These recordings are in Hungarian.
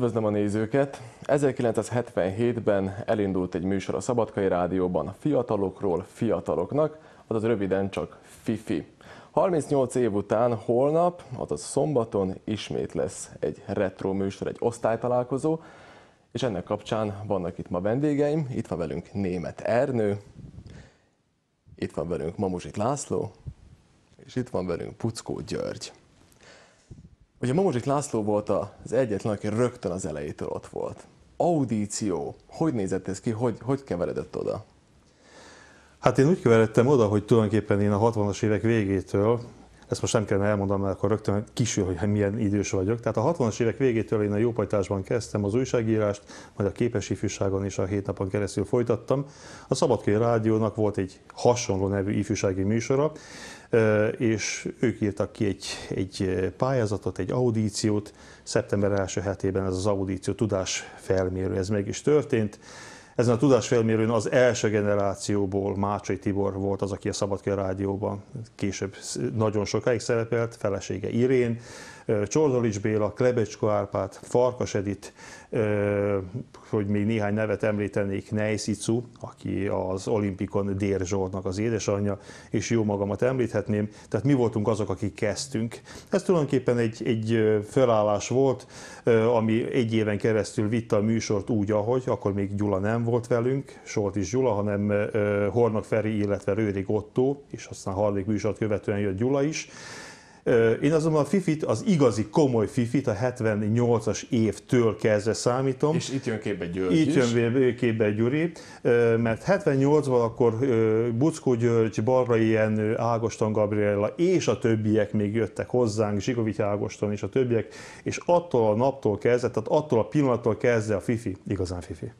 Üdvözlöm a nézőket! 1977-ben elindult egy műsor a Szabadkai Rádióban fiatalokról fiataloknak, azaz röviden csak FIFI. 38 év után holnap, azaz szombaton ismét lesz egy retro műsor, egy osztálytalálkozó, és ennek kapcsán vannak itt ma vendégeim, itt van velünk Német Ernő, itt van velünk Mamuzsit László, és itt van velünk Puckó György. Ugye Mamozsik László volt az egyetlen, aki rögtön az elejétől ott volt. Audíció, hogy nézett ez ki, hogy, hogy keveredett oda? Hát én úgy keveredtem oda, hogy tulajdonképpen én a 60-as évek végétől ezt most nem kellene elmondanom, mert akkor rögtön kisül, hogy milyen idős vagyok. Tehát a 60-as évek végétől én a jópajtásban kezdtem az újságírást, majd a képes ifjúságon is a hét napon keresztül folytattam. A Szabadkai Rádiónak volt egy hasonló nevű ifjúsági műsora, és ők írtak ki egy, egy pályázatot, egy audíciót. Szeptember első hetében ez az audíció tudás felmérő, ez meg is történt ezen a tudásfelmérőn az első generációból Mácsai Tibor volt az, aki a Szabadkai Rádióban később nagyon sokáig szerepelt, felesége Irén, Csordolics Béla, Klebecsko Árpád, Farkas Edith, hogy még néhány nevet említenék, Nejszicu, aki az olimpikon Dér Zsornak az édesanyja, és jó magamat említhetném. Tehát mi voltunk azok, akik kezdtünk. Ez tulajdonképpen egy, egy felállás volt, ami egy éven keresztül vitte a műsort úgy, ahogy, akkor még Gyula nem volt velünk, Solt is Gyula, hanem Hornak Feri, illetve Rőrig Otto, és aztán harmadik műsort követően jött Gyula is. Én azonban a fifit, az igazi komoly fifit a 78-as évtől kezdve számítom. És itt jön képbe György Itt is. jön képbe Gyuri, mert 78-ban akkor Buckó György, Barrai ilyen Ágoston Gabriella és a többiek még jöttek hozzánk, Zsigovic Ágoston és a többiek, és attól a naptól kezdve, tehát attól a pillanattól kezdve a fifi, igazán fifi.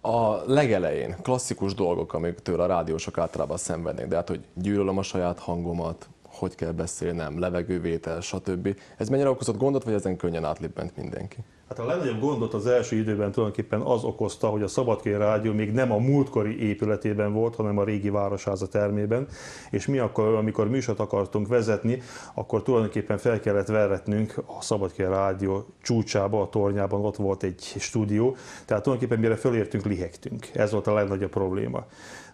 A legelején klasszikus dolgok, amik a rádiósok általában szenvednek, de hát, hogy gyűlölöm a saját hangomat, hogy kell beszélnem, levegővétel, stb. Ez mennyire okozott gondot, vagy ezen könnyen átlépett mindenki? Hát a legnagyobb gondot az első időben tulajdonképpen az okozta, hogy a Szabadkér Rádió még nem a múltkori épületében volt, hanem a régi városháza termében, és mi akkor, amikor műsort akartunk vezetni, akkor tulajdonképpen fel kellett verretnünk a Szabadkér Rádió csúcsába, a tornyában ott volt egy stúdió, tehát tulajdonképpen mire fölértünk, lihegtünk. Ez volt a legnagyobb probléma.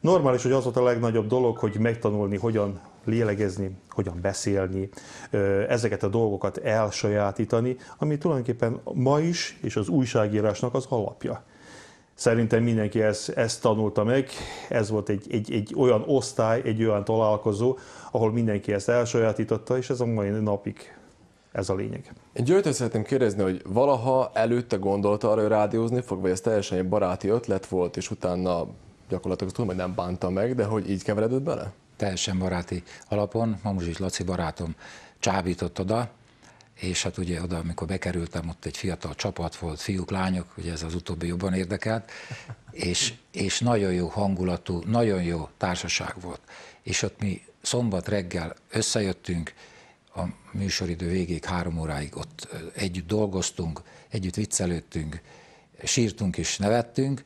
Normális, hogy az volt a legnagyobb dolog, hogy megtanulni, hogyan lélegezni, hogyan beszélni, ezeket a dolgokat elsajátítani, ami tulajdonképpen ma is, és az újságírásnak az alapja. Szerintem mindenki ezt, ezt tanulta meg, ez volt egy, egy, egy olyan osztály, egy olyan találkozó, ahol mindenki ezt elsajátította, és ez a mai napig ez a lényeg. Én Győtől szeretném kérdezni, hogy valaha előtte gondolta arra, hogy rádiózni fog, vagy ez teljesen egy baráti ötlet volt, és utána gyakorlatilag tudom, hogy nem bánta meg, de hogy így keveredett bele? teljesen baráti alapon, Mamuzsis Laci barátom csábított oda, és hát ugye oda, amikor bekerültem, ott egy fiatal csapat volt, fiúk, lányok, ugye ez az utóbbi jobban érdekelt, és, és nagyon jó hangulatú, nagyon jó társaság volt. És ott mi szombat reggel összejöttünk, a műsoridő végéig, három óráig ott együtt dolgoztunk, együtt viccelődtünk, sírtunk és nevettünk,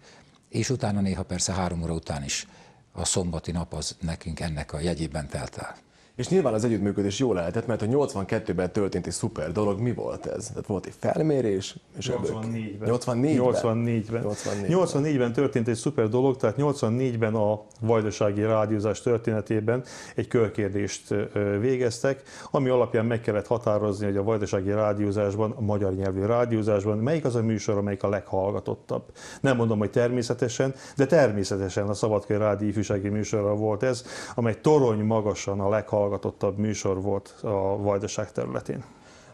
és utána néha persze három óra után is a szombati nap az nekünk ennek a jegyében telt el. És nyilván az együttműködés jól lehetett, mert a 82-ben történt egy szuper dolog, mi volt ez? Tehát volt egy felmérés, és 84-ben. 84-ben. 84-ben. 84-ben. 84-ben történt egy szuper dolog, tehát 84-ben a vajdasági rádiózás történetében egy körkérdést végeztek, ami alapján meg kellett határozni, hogy a vajdasági rádiózásban, a magyar nyelvű rádiózásban melyik az a műsor, amelyik a leghallgatottabb. Nem mondom, hogy természetesen, de természetesen a Szabadkai Rádió ifjúsági műsorra volt ez, amely torony magasan a leghallgatottabb leghallgatottabb műsor volt a vajdaság területén.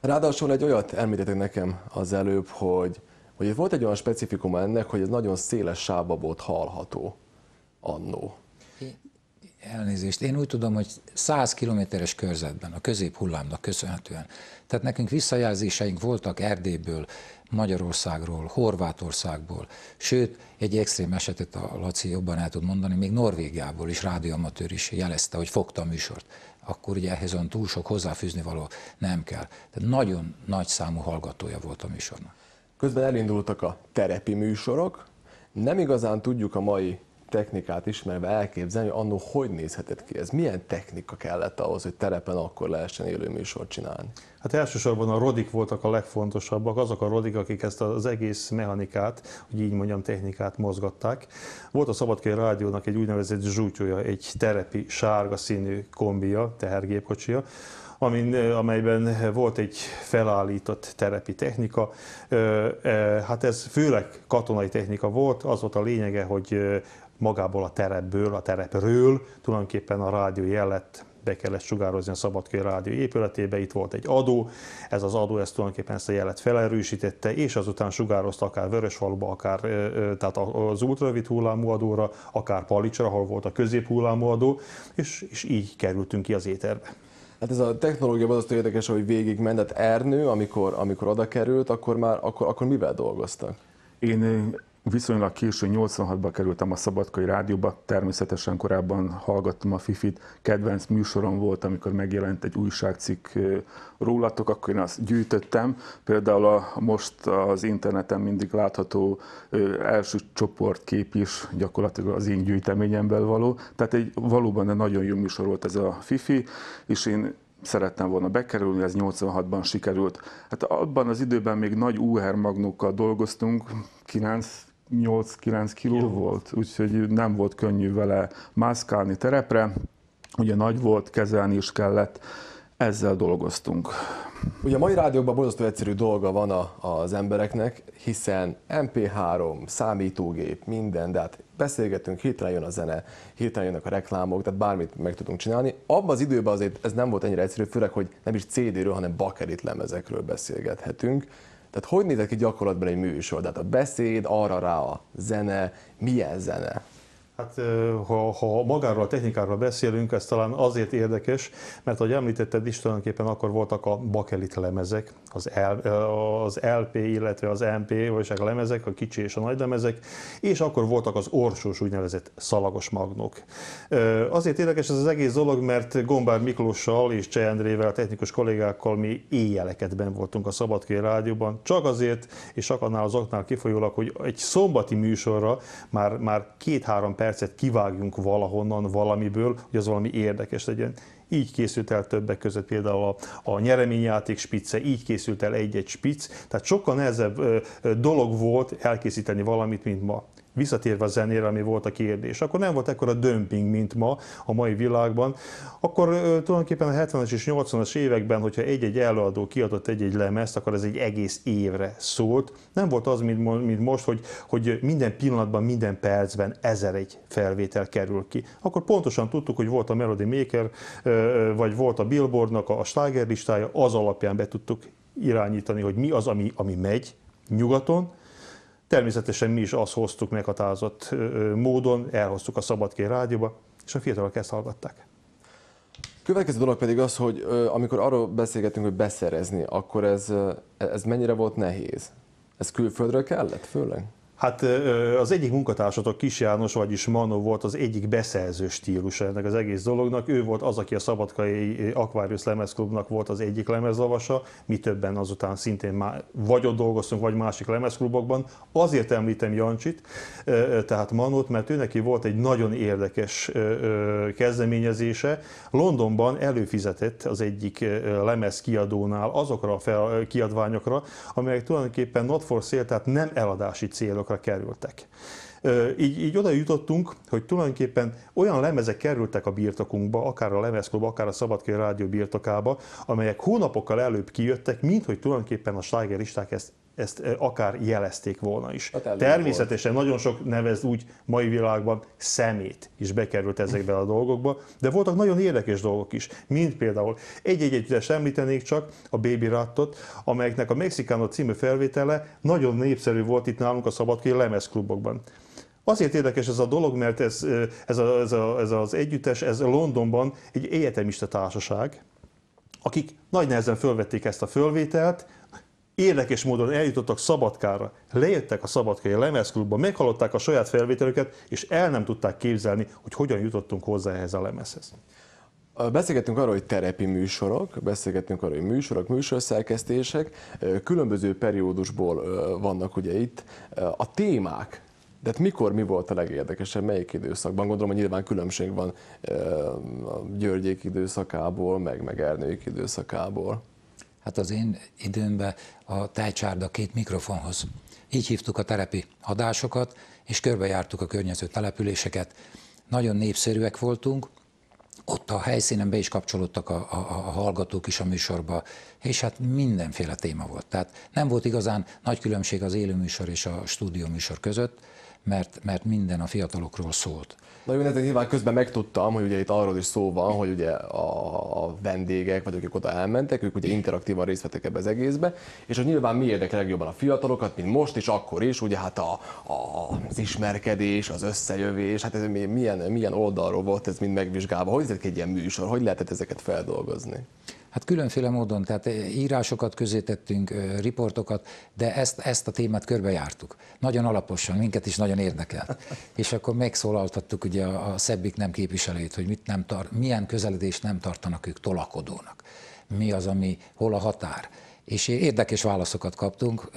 Ráadásul egy olyat említettek nekem az előbb, hogy, hogy volt egy olyan specifikum ennek, hogy ez nagyon széles sávba volt hallható annó. Elnézést. Én úgy tudom, hogy 100 kilométeres körzetben, a közép hullámnak köszönhetően. Tehát nekünk visszajelzéseink voltak Erdélyből, Magyarországról, Horvátországból, sőt, egy extrém esetet a Laci jobban el tud mondani, még Norvégiából is rádióamatőr is jelezte, hogy fogta a műsort. Akkor ugye ehhez olyan túl sok hozzáfűzni való nem kell. Tehát nagyon nagy számú hallgatója volt a műsornak. Közben elindultak a terepi műsorok, nem igazán tudjuk a mai technikát ismerve elképzelni, hogy annó hogy nézhetett ki ez? Milyen technika kellett ahhoz, hogy terepen akkor lehessen élő műsort csinálni? Hát elsősorban a rodik voltak a legfontosabbak, azok a rodik, akik ezt az egész mechanikát, hogy így mondjam, technikát mozgatták. Volt a Szabadkai Rádiónak egy úgynevezett zsútyója, egy terepi sárga színű kombia, tehergépkocsia, amin, amelyben volt egy felállított terepi technika. Hát ez főleg katonai technika volt, az volt a lényege, hogy magából a terepből, a terepről, tulajdonképpen a rádió jelet be kellett sugározni a Szabadkai Rádió épületébe, itt volt egy adó, ez az adó ezt tulajdonképpen ezt a jelet felerősítette, és azután sugározta akár Vörösfaluba, akár tehát az ultravid hullámú adóra, akár Palicsra, ahol volt a hullámú adó, és, és így kerültünk ki az éterbe. Hát ez a technológia az érdekes, hogy végig mentett hát Ernő, amikor, amikor oda került, akkor már akkor, akkor mivel dolgoztak? Én viszonylag késő 86-ba kerültem a Szabadkai Rádióba, természetesen korábban hallgattam a Fifit, kedvenc műsorom volt, amikor megjelent egy újságcikk rólatok, akkor én azt gyűjtöttem. Például a, most az interneten mindig látható első csoportkép is gyakorlatilag az én gyűjteményemben való. Tehát egy valóban egy nagyon jó műsor volt ez a Fifi, és én szerettem volna bekerülni, ez 86-ban sikerült. Hát abban az időben még nagy UR magnókkal dolgoztunk, 9 8-9 kiló volt, úgyhogy nem volt könnyű vele mászkálni terepre, ugye nagy volt, kezelni is kellett, ezzel dolgoztunk. Ugye a mai rádiókban borzasztó egyszerű dolga van a, az embereknek, hiszen MP3, számítógép, minden, de hát beszélgetünk, hirtelen jön a zene, hirtelen jönnek a reklámok, tehát bármit meg tudunk csinálni. Abban az időben azért ez nem volt ennyire egyszerű, főleg, hogy nem is CD-ről, hanem bakerit lemezekről beszélgethetünk. Tehát hogy nézett ki gyakorlatban egy műsor? Tehát a beszéd, arra rá a zene, milyen zene? Hát ha, ha magáról a technikáról beszélünk, ez talán azért érdekes, mert ahogy említetted is, tulajdonképpen akkor voltak a bakelit lemezek, az, L, az LP, illetve az MP, vagyis a lemezek, a kicsi és a nagy lemezek, és akkor voltak az orsós úgynevezett szalagos magnók. Azért érdekes ez az egész dolog, mert Gombár Miklóssal és Cseh a technikus kollégákkal mi éjjeleket ben voltunk a Szabadkai Rádióban, csak azért, és csak annál az oknál kifolyólag, hogy egy szombati műsorra már, már két-három perc percet kivágjunk valahonnan, valamiből, hogy az valami érdekes legyen. Így készült el többek között például a, a nyereményjáték spice, így készült el egy-egy spic, tehát sokkal nehezebb ö, ö, dolog volt elkészíteni valamit, mint ma visszatérve a zenére, ami volt a kérdés, akkor nem volt ekkora dömping, mint ma a mai világban. Akkor tulajdonképpen a 70-es és 80-as években, hogyha egy-egy előadó kiadott egy-egy lemezt, akkor ez egy egész évre szólt. Nem volt az, mint, mint most, hogy, hogy minden pillanatban, minden percben ezer egy felvétel kerül ki. Akkor pontosan tudtuk, hogy volt a Melody Maker, vagy volt a Billboardnak a, a slágerlistája, az alapján be tudtuk irányítani, hogy mi az, ami, ami megy nyugaton, Természetesen mi is azt hoztuk meghatározott módon, elhoztuk a Szabadké rádióba, és a fiatalok ezt hallgatták. Következő dolog pedig az, hogy amikor arról beszélgetünk, hogy beszerezni, akkor ez, ez mennyire volt nehéz? Ez külföldről kellett főleg? Hát az egyik munkatársatok Kis János, vagyis Manó volt az egyik beszerző stílusa ennek az egész dolognak. Ő volt az, aki a Szabadkai Aquarius lemezklubnak volt az egyik lemezlavasa, mi többen azután szintén már vagy ott dolgoztunk, vagy másik lemezklubokban. Azért említem Jancsit, tehát Manót, mert ő neki volt egy nagyon érdekes kezdeményezése. Londonban előfizetett az egyik lemezkiadónál azokra a kiadványokra, amelyek tulajdonképpen not for sale, tehát nem eladási célok piacokra kerültek. Így, így oda jutottunk, hogy tulajdonképpen olyan lemezek kerültek a birtokunkba, akár a lemezklub, akár a Szabadkai Rádió birtokába, amelyek hónapokkal előbb kijöttek, mint hogy tulajdonképpen a slágeristák ezt ezt akár jelezték volna is. Hát Természetesen volt. nagyon sok nevez úgy mai világban szemét is bekerült ezekbe a dolgokba, de voltak nagyon érdekes dolgok is, mint például egy-egy említenék csak a Baby Rattot, amelyeknek a Mexikánó című felvétele nagyon népszerű volt itt nálunk a szabadkai lemezklubokban. Azért érdekes ez a dolog, mert ez, ez, a, ez, a, ez az együttes, ez Londonban egy egyetemista társaság, akik nagy nehezen fölvették ezt a fölvételt, érdekes módon eljutottak Szabadkára, lejöttek a Szabadkai lemezklubba, meghallották a saját felvételüket, és el nem tudták képzelni, hogy hogyan jutottunk hozzá ehhez a lemezhez. Beszélgettünk arról, hogy terepi műsorok, beszélgettünk arról, hogy műsorok, műsorszerkesztések, különböző periódusból vannak ugye itt. A témák, de hát mikor mi volt a legérdekesebb, melyik időszakban? Gondolom, hogy nyilván különbség van a Györgyék időszakából, meg, meg Ernőik időszakából hát az én időmben a tájcsárda két mikrofonhoz. Így hívtuk a terepi adásokat, és körbejártuk a környező településeket. Nagyon népszerűek voltunk, ott a helyszínen be is kapcsolódtak a, a, a hallgatók is a műsorba, és hát mindenféle téma volt. Tehát nem volt igazán nagy különbség az élőműsor és a stúdióműsor között, mert, mert minden a fiatalokról szólt. Na jó, ezek nyilván közben megtudtam, hogy ugye itt arról is szó van, hogy ugye a vendégek, vagy akik oda elmentek, ők ugye interaktívan részt vettek ebbe az egészbe, és hogy nyilván mi érdekel legjobban a fiatalokat, mint most és akkor is, ugye hát a, a, az ismerkedés, az összejövés, hát ez milyen, milyen oldalról volt ez mind megvizsgálva, hogy ez egy ilyen műsor, hogy lehetett ezeket feldolgozni? Hát különféle módon, tehát eh, írásokat közé tettünk, eh, riportokat, de ezt, ezt a témát körbejártuk. Nagyon alaposan, minket is nagyon érdekelt. És akkor megszólaltattuk ugye a, a szebbik nem képviselőit, hogy mit nem tar- milyen közeledést nem tartanak ők tolakodónak. Mi az, ami, hol a határ és érdekes válaszokat kaptunk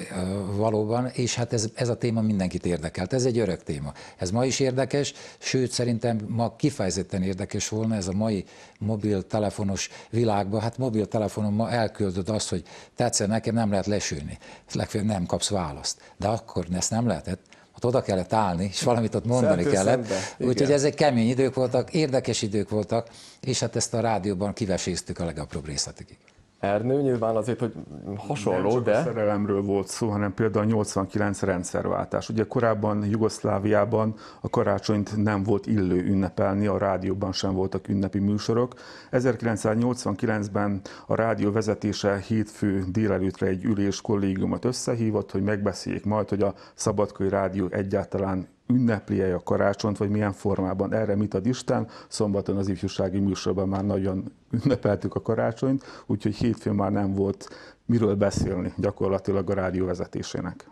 valóban, és hát ez, ez a téma mindenkit érdekelt. Ez egy örök téma. Ez ma is érdekes, sőt szerintem ma kifejezetten érdekes volna ez a mai mobiltelefonos világban. Hát mobiltelefonon ma elküldöd azt, hogy tetszel nekem, nem lehet lesülni. Legfeljebb nem kapsz választ. De akkor ezt nem lehetett ott oda kellett állni, és valamit ott mondani Szertő kellett. Úgyhogy ezek kemény idők voltak, érdekes idők voltak, és hát ezt a rádióban kiveséztük a legapróbb részletekig. Ernő, nyilván azért, hogy hasonló, nem csak de... a szerelemről volt szó, hanem például a 89 rendszerváltás. Ugye korábban Jugoszláviában a karácsonyt nem volt illő ünnepelni, a rádióban sem voltak ünnepi műsorok. 1989-ben a rádió vezetése hétfő délelőtre egy ülés kollégiumot összehívott, hogy megbeszéljék majd, hogy a Szabadkai Rádió egyáltalán ünneplie a karácsonyt, vagy milyen formában. Erre mit ad Isten? Szombaton az ifjúsági műsorban már nagyon ünnepeltük a karácsonyt, úgyhogy hétfőn már nem volt miről beszélni gyakorlatilag a rádió vezetésének.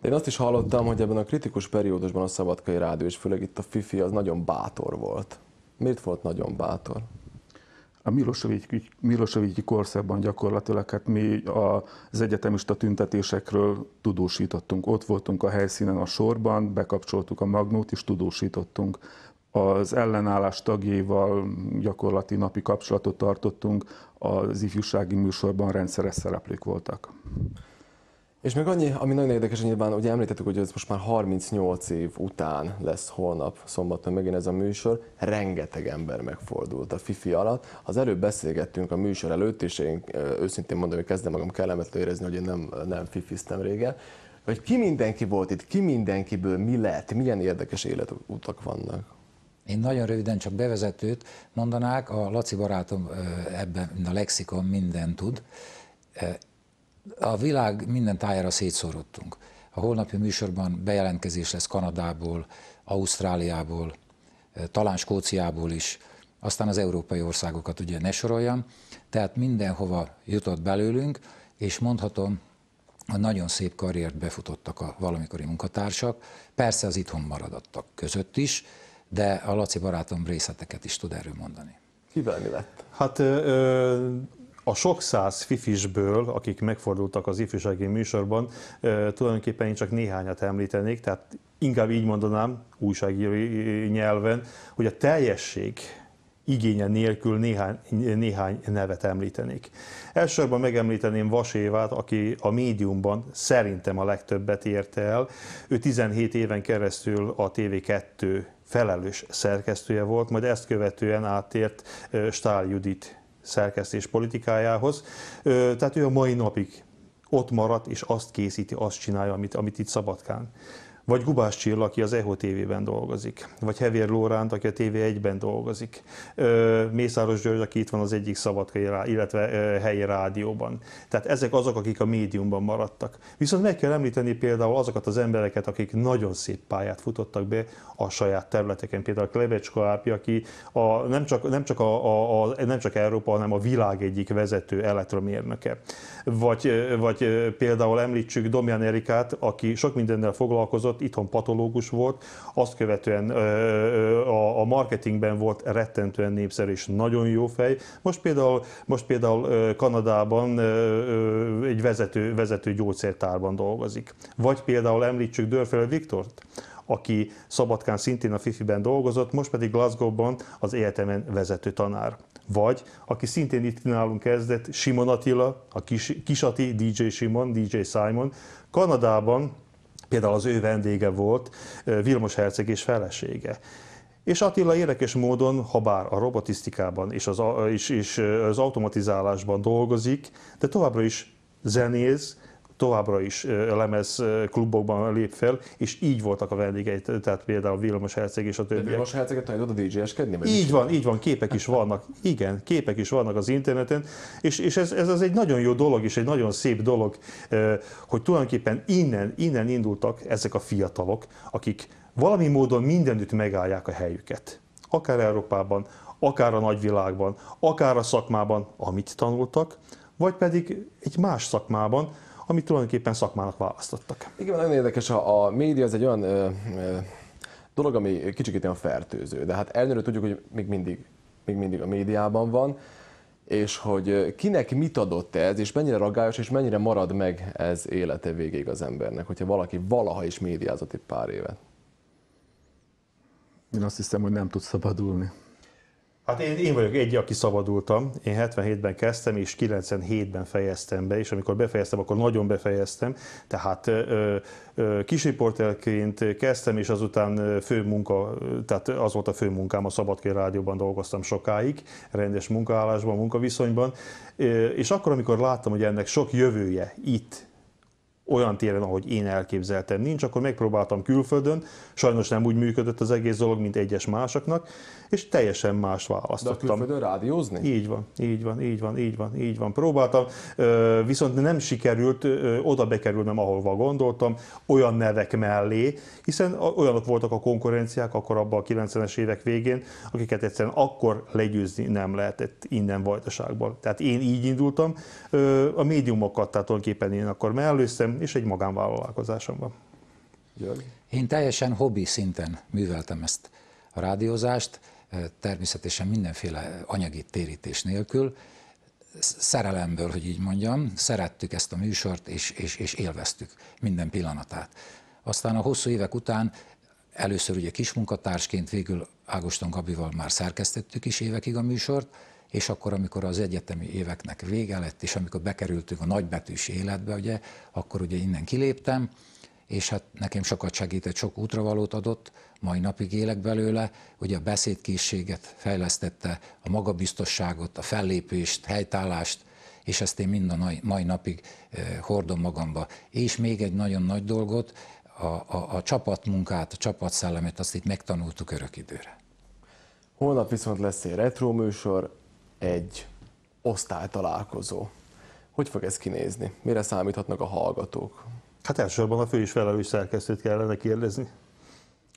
De én azt is hallottam, hogy ebben a kritikus periódusban a szabadkai rádió, és főleg itt a Fifi, az nagyon bátor volt. Miért volt nagyon bátor? a Milosevic, korszakban gyakorlatilag hát mi az egyetemista tüntetésekről tudósítottunk. Ott voltunk a helyszínen a sorban, bekapcsoltuk a magnót és tudósítottunk. Az ellenállás tagjaival gyakorlati napi kapcsolatot tartottunk, az ifjúsági műsorban rendszeres szereplők voltak. És még annyi, ami nagyon érdekes, hogy nyilván ugye említettük, hogy ez most már 38 év után lesz holnap szombaton megint ez a műsor, rengeteg ember megfordult a Fifi alatt. Az előbb beszélgettünk a műsor előtt, és én őszintén mondom, hogy kezdem magam kellemetlen érezni, hogy én nem, nem fifiztem régen, hogy ki mindenki volt itt, ki mindenkiből mi lett, milyen érdekes életutak vannak. Én nagyon röviden csak bevezetőt mondanák, a Laci barátom ebben a lexikon minden tud a világ minden tájára szétszorodtunk. A holnapi műsorban bejelentkezés lesz Kanadából, Ausztráliából, eh, talán Skóciából is, aztán az európai országokat ugye ne soroljam, tehát mindenhova jutott belőlünk, és mondhatom, a nagyon szép karriert befutottak a valamikori munkatársak, persze az itthon maradottak között is, de a Laci barátom részleteket is tud erről mondani. mi lett. Hát ö a sok száz fifisből, akik megfordultak az ifjúsági műsorban, tulajdonképpen én csak néhányat említenék, tehát inkább így mondanám újságírói nyelven, hogy a teljesség igénye nélkül néhány, néhány nevet említenék. Elsősorban megemlíteném Vasévát, aki a médiumban szerintem a legtöbbet érte el. Ő 17 éven keresztül a TV2 felelős szerkesztője volt, majd ezt követően átért Stál Judit szerkesztés politikájához. Tehát ő a mai napig ott maradt, és azt készíti, azt csinálja, amit, amit itt Szabadkán vagy Gubás Csilla, aki az EHO TV-ben dolgozik, vagy Hevér Lóránt, aki a TV1-ben dolgozik, Mészáros György, aki itt van az egyik szabadkai, illetve helyi rádióban. Tehát ezek azok, akik a médiumban maradtak. Viszont meg kell említeni például azokat az embereket, akik nagyon szép pályát futottak be a saját területeken. Például Klebecska Ápi, aki a, nem, csak, nem, csak a, a, a, nem csak Európa, hanem a világ egyik vezető elektromérnöke. Vagy, vagy például említsük Domján Erikát, aki sok mindennel foglalkozott, dolgozott, itthon patológus volt, azt követően a marketingben volt rettentően népszerű és nagyon jó fej. Most például, most például Kanadában egy vezető, vezető gyógyszertárban dolgozik. Vagy például említsük Dörfele Viktort, aki Szabadkán szintén a Fifi-ben dolgozott, most pedig Glasgow-ban az egyetemen vezető tanár. Vagy, aki szintén itt nálunk kezdett, Simon Attila, a Kis, Kisati DJ Simon, DJ Simon, Kanadában például az ő vendége volt Vilmos Herceg és felesége. És Attila érdekes módon, ha bár a robotisztikában és az, és, és az automatizálásban dolgozik, de továbbra is zenész, továbbra is lemez klubokban lép fel, és így voltak a vendégei, tehát például Vilmos Herceg és a többiek. Vilmos Herceget tanítod a DJ-eskedni? Így van, így van, képek is vannak, igen, képek is vannak az interneten, és, és ez, ez az egy nagyon jó dolog, és egy nagyon szép dolog, hogy tulajdonképpen innen, innen indultak ezek a fiatalok, akik valami módon mindenütt megállják a helyüket. Akár Európában, akár a nagyvilágban, akár a szakmában, amit tanultak, vagy pedig egy más szakmában, amit tulajdonképpen szakmának választottak. Igen, nagyon érdekes, a, a média ez egy olyan ö, ö, dolog, ami kicsit olyan fertőző, de hát elnőre tudjuk, hogy még mindig, még mindig a médiában van, és hogy kinek mit adott ez, és mennyire ragályos, és mennyire marad meg ez élete végéig az embernek, hogyha valaki valaha is médiázott egy pár évet. Én azt hiszem, hogy nem tud szabadulni. Hát én, én vagyok egy, aki szabadultam. Én 77-ben kezdtem, és 97-ben fejeztem be, és amikor befejeztem, akkor nagyon befejeztem. Tehát ö, kisriporterként kezdtem, és azután fő munka, tehát az volt a fő munkám, a Szabadkér Rádióban dolgoztam sokáig, rendes munkaállásban, munkaviszonyban. És akkor, amikor láttam, hogy ennek sok jövője itt, olyan téren, ahogy én elképzeltem nincs, akkor megpróbáltam külföldön, sajnos nem úgy működött az egész dolog, mint egyes másoknak, és teljesen más választottam. De a külföldön rádiózni? Így van, így van, így van, így van, így van. Próbáltam, viszont nem sikerült oda bekerülnem, ahova gondoltam, olyan nevek mellé, hiszen olyanok voltak a konkurenciák akkor abban a 90-es évek végén, akiket egyszerűen akkor legyőzni nem lehetett innen vajdaságból. Tehát én így indultam, a médiumokat, tehát tulajdonképpen én akkor mellőztem, és egy magánvállalkozásomban. Én teljesen hobbi szinten műveltem ezt a rádiózást, eh, természetesen mindenféle anyagi térítés nélkül, szerelemből, hogy így mondjam, szerettük ezt a műsort, és, és, és élveztük minden pillanatát. Aztán a hosszú évek után először ugye kismunkatársként, végül Ágoston Gabival már szerkesztettük is évekig a műsort, és akkor, amikor az egyetemi éveknek vége lett, és amikor bekerültünk a nagybetűs életbe, ugye, akkor ugye innen kiléptem, és hát nekem sokat segített, sok útravalót adott, mai napig élek belőle, ugye a beszédkészséget fejlesztette, a magabiztosságot, a fellépést, helytállást, és ezt én mind a mai napig eh, hordom magamba. És még egy nagyon nagy dolgot, a, a, a csapatmunkát, a csapatszellemet, azt itt megtanultuk örök időre. Holnap viszont lesz egy retro műsor, egy osztálytalálkozó. Hogy fog ez kinézni? Mire számíthatnak a hallgatók? Hát elsősorban a fő is felelős szerkesztőt kellene kérdezni.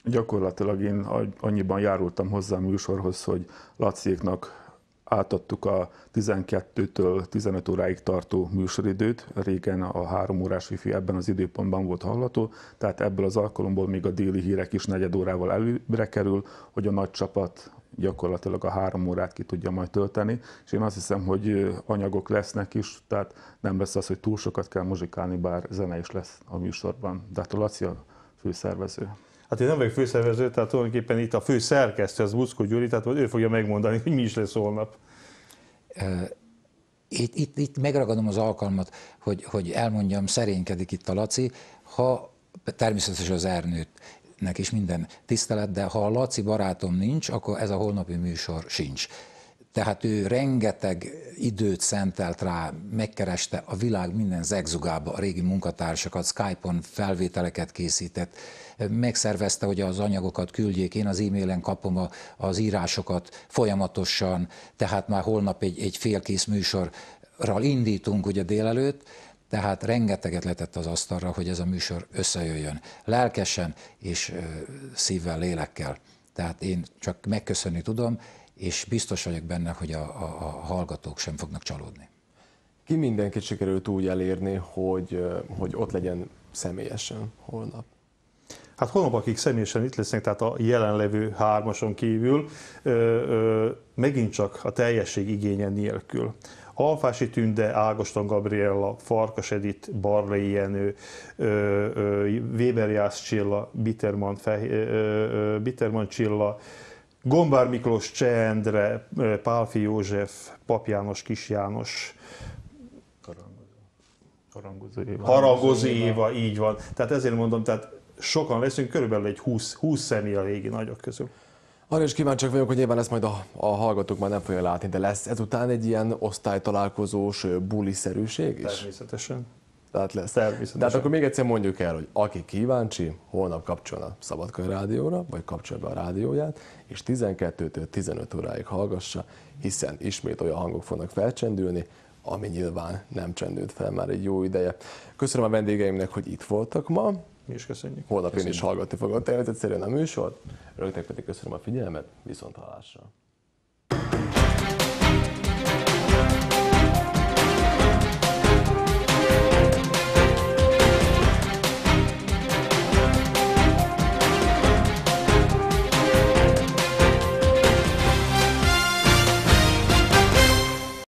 Gyakorlatilag én annyiban járultam hozzá a műsorhoz, hogy Laciéknak átadtuk a 12-től 15 óráig tartó műsoridőt, régen a három órás wifi ebben az időpontban volt hallható, tehát ebből az alkalomból még a déli hírek is negyed órával előbbre kerül, hogy a nagy csapat gyakorlatilag a három órát ki tudja majd tölteni, és én azt hiszem, hogy anyagok lesznek is, tehát nem lesz az, hogy túl sokat kell muzsikálni, bár zene is lesz a műsorban. De hát a Laci a főszervező. Hát én nem vagyok főszervező, tehát tulajdonképpen itt a fő szerkesztő, az Buszko Gyuri, tehát ő fogja megmondani, hogy mi is lesz holnap. Itt, itt, itt megragadom az alkalmat, hogy, hogy elmondjam, szerénykedik itt a Laci, ha természetesen az Ernőt nek is minden tisztelet, de ha a Laci barátom nincs, akkor ez a holnapi műsor sincs. Tehát ő rengeteg időt szentelt rá, megkereste a világ minden zegzugába a régi munkatársakat, Skype-on felvételeket készített, megszervezte, hogy az anyagokat küldjék, én az e-mailen kapom a, az írásokat folyamatosan, tehát már holnap egy, egy félkész műsorral indítunk ugye délelőtt, tehát rengeteget letett az asztalra, hogy ez a műsor összejöjjön. Lelkesen és szívvel, lélekkel. Tehát én csak megköszönni tudom, és biztos vagyok benne, hogy a, a, a hallgatók sem fognak csalódni. Ki mindenkit sikerült úgy elérni, hogy, hogy ott legyen személyesen holnap? Hát holnap, akik személyesen itt lesznek, tehát a jelenlevő hármason kívül, ö, ö, megint csak a teljesség igénye nélkül. Alfási Tünde, Ágoston Gabriella, Farkas Edith, Barlai Jenő, Weber Jász Csilla, Bitterman, Feh, ö, ö, Bitterman Csilla, Gombár Miklós, Csendre, eh, Pálfi József, Pap János, Kis János, Harangozó Éva. Harangozó Éva, így van. Tehát ezért mondom, tehát sokan leszünk, körülbelül egy 20, 20 személy a régi nagyok közül. Arra is kíváncsiak vagyok, hogy nyilván ezt majd a, a hallgatók már nem fogja látni, de lesz ezután egy ilyen osztálytalálkozós buliszerűség is? Természetesen. Tehát lesz. Természetesen. Tehát akkor még egyszer mondjuk el, hogy aki kíváncsi, holnap kapcsoljon a Szabadkai Rádióra, vagy kapcsolja be a rádióját, és 12-től 15 óráig hallgassa, hiszen ismét olyan hangok fognak felcsendülni, ami nyilván nem csendült fel már egy jó ideje. Köszönöm a vendégeimnek, hogy itt voltak ma. Mi is köszönjük. Holnap köszönjük. én is hallgatni fogom természetesen a műsort. Rögtön pedig köszönöm a figyelmet, viszont hallásra.